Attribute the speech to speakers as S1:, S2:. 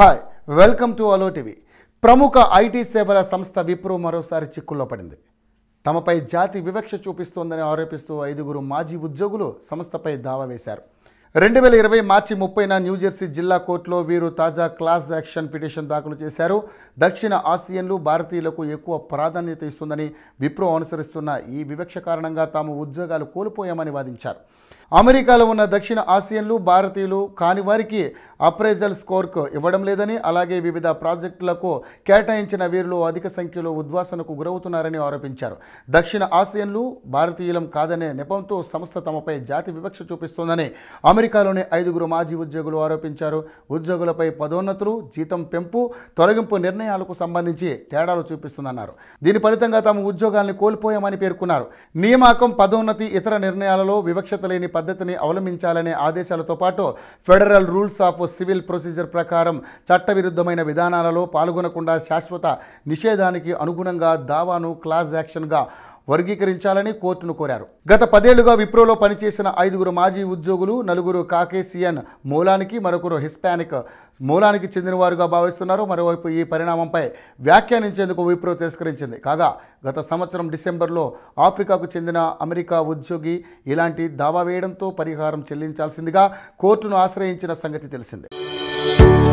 S1: hi welcome to అలో TV ప్రముఖ IT సేవల సంస్థ విప్రో మరోసారి చిక్కుల్లో పడింది తమపై జాతి వివక్ష చూపిస్తోందని ఆరోపిస్తూ ఐదుగురు మాజీ ఉద్యోగులు సంస్థపై దావా వేశారు రెండు వేల ఇరవై మార్చి ముప్పైన న్యూజెర్సీ జిల్లా కోర్టులో వీరు తాజా క్లాస్ యాక్షన్ పిటిషన్ దాఖలు చేశారు దక్షిణ ఆసియన్లు భారతీయులకు ఎక్కువ ప్రాధాన్యత ఇస్తుందని విప్రో అనుసరిస్తున్న ఈ వివక్ష కారణంగా తాము ఉద్యోగాలు కోల్పోయామని వాదించారు అమెరికాలో ఉన్న దక్షిణ ఆసియన్లు భారతీయులు కాని వారికి అప్రైజల్ స్కోర్కు ఇవ్వడం లేదని అలాగే వివిధ ప్రాజెక్టులకు కేటాయించిన వీరిలో అధిక సంఖ్యలో ఉద్వాసనకు గురవుతున్నారని ఆరోపించారు దక్షిణ ఆసియన్లు భారతీయులం కాదనే నెపంతో సంస్థ తమపై జాతి వివక్ష చూపిస్తోందని అమెరికాలోని ఐదుగురు మాజీ ఉద్యోగులు ఆరోపించారు ఉద్యోగులపై పదోన్నతులు జీతం పెంపు తొలగింపు నిర్ణయాలకు సంబంధించి తేడాలు చూపిస్తుందన్నారు దీని ఫలితంగా తాము ఉద్యోగాల్ని కోల్పోయామని పేర్కొన్నారు నియామకం పదోన్నతి ఇతర నిర్ణయాలలో వివక్షత లేని పద్ధతిని అవలంబించాలనే ఆదేశాలతో పాటు federal rules of civil procedure ప్రకారం చట్టవిరుద్ధమైన విధానాలలో పాల్గొనకుండా శాశ్వత నిషేధానికి అనుగుణంగా దావాను క్లాస్ యాక్షన్గా వర్గీకరించాలని కోర్టును కోరారు గత పదేళ్లుగా విప్రోలో పనిచేసిన ఐదుగురు మాజీ ఉద్యోగులు నలుగురు కాకేసియన్ మూలానికి మరొకరు హిస్పానిక్ మూలానికి చెందినవారుగా భావిస్తున్నారు మరోవైపు ఈ పరిణామంపై వ్యాఖ్యానించేందుకు విప్రో తిరస్కరించింది కాగా గత సంవత్సరం డిసెంబర్లో ఆఫ్రికాకు చెందిన అమెరికా ఉద్యోగి ఇలాంటి దావా వేయడంతో పరిహారం చెల్లించాల్సిందిగా కోర్టును ఆశ్రయించిన సంగతి తెలిసిందే